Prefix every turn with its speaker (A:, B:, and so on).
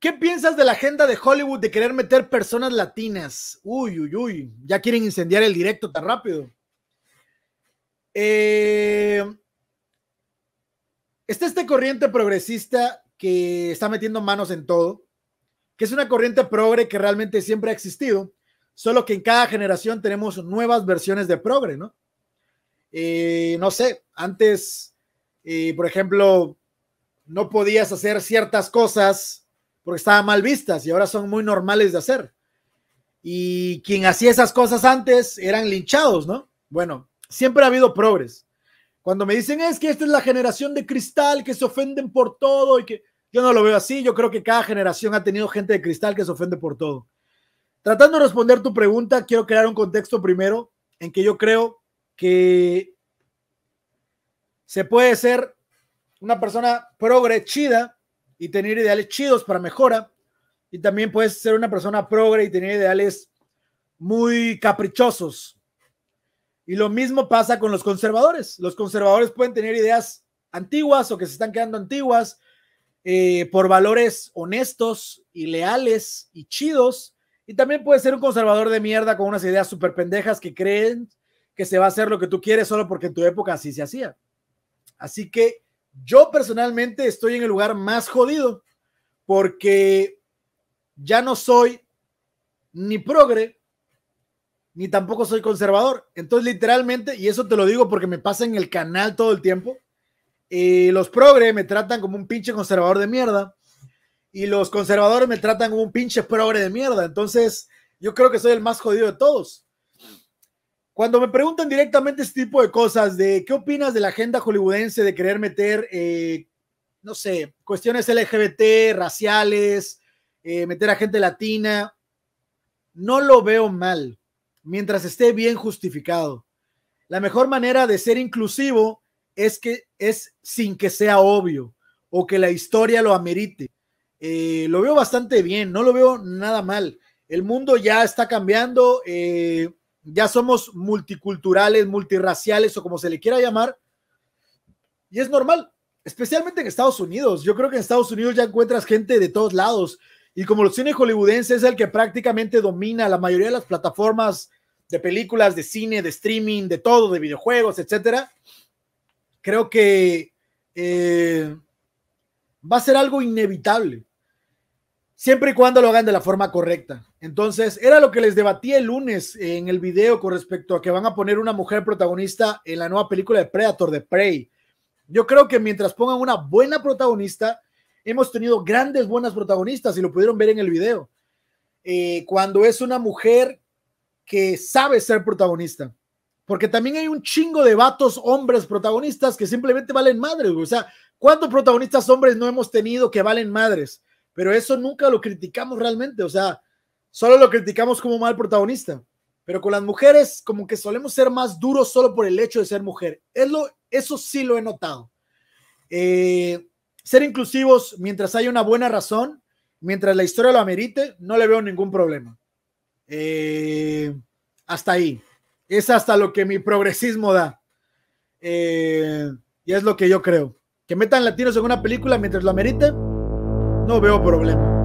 A: ¿Qué piensas de la agenda de Hollywood de querer meter personas latinas? Uy, uy, uy, ya quieren incendiar el directo tan rápido. Eh, está este corriente progresista que está metiendo manos en todo, que es una corriente progre que realmente siempre ha existido, solo que en cada generación tenemos nuevas versiones de progre, ¿no? Eh, no sé, antes, eh, por ejemplo, no podías hacer ciertas cosas porque estaban mal vistas y ahora son muy normales de hacer. Y quien hacía esas cosas antes eran linchados, ¿no? Bueno, siempre ha habido progres. Cuando me dicen es que esta es la generación de cristal que se ofenden por todo y que yo no lo veo así, yo creo que cada generación ha tenido gente de cristal que se ofende por todo. Tratando de responder tu pregunta, quiero crear un contexto primero en que yo creo que se puede ser una persona progre y tener ideales chidos para mejora. Y también puedes ser una persona progre y tener ideales muy caprichosos. Y lo mismo pasa con los conservadores. Los conservadores pueden tener ideas antiguas o que se están quedando antiguas eh, por valores honestos y leales y chidos. Y también puede ser un conservador de mierda con unas ideas súper pendejas que creen que se va a hacer lo que tú quieres solo porque en tu época así se hacía. Así que yo personalmente estoy en el lugar más jodido porque ya no soy ni progre, ni tampoco soy conservador. Entonces, literalmente, y eso te lo digo porque me pasa en el canal todo el tiempo, eh, los progre me tratan como un pinche conservador de mierda y los conservadores me tratan como un pinche progre de mierda. Entonces, yo creo que soy el más jodido de todos. Cuando me preguntan directamente este tipo de cosas, de qué opinas de la agenda hollywoodense de querer meter, eh, no sé, cuestiones LGBT, raciales, eh, meter a gente latina, no lo veo mal, mientras esté bien justificado. La mejor manera de ser inclusivo es que es sin que sea obvio o que la historia lo amerite. Eh, lo veo bastante bien, no lo veo nada mal. El mundo ya está cambiando. Eh, ya somos multiculturales, multiraciales o como se le quiera llamar. Y es normal, especialmente en Estados Unidos. Yo creo que en Estados Unidos ya encuentras gente de todos lados. Y como el cine hollywoodense es el que prácticamente domina la mayoría de las plataformas de películas, de cine, de streaming, de todo, de videojuegos, etcétera, creo que eh, va a ser algo inevitable. Siempre y cuando lo hagan de la forma correcta. Entonces, era lo que les debatí el lunes en el video con respecto a que van a poner una mujer protagonista en la nueva película de Predator de Prey. Yo creo que mientras pongan una buena protagonista, hemos tenido grandes buenas protagonistas y lo pudieron ver en el video. Eh, cuando es una mujer que sabe ser protagonista. Porque también hay un chingo de vatos hombres protagonistas que simplemente valen madres. O sea, ¿cuántos protagonistas hombres no hemos tenido que valen madres? Pero eso nunca lo criticamos realmente. O sea, Solo lo criticamos como mal protagonista. Pero con las mujeres, como que solemos ser más duros solo por el hecho de ser mujer. Es lo, eso sí lo he notado. Eh, ser inclusivos mientras haya una buena razón, mientras la historia lo amerite, no le veo ningún problema. Eh, hasta ahí. Es hasta lo que mi progresismo da. Eh, y es lo que yo creo. Que metan latinos en una película mientras lo amerite, no veo problema.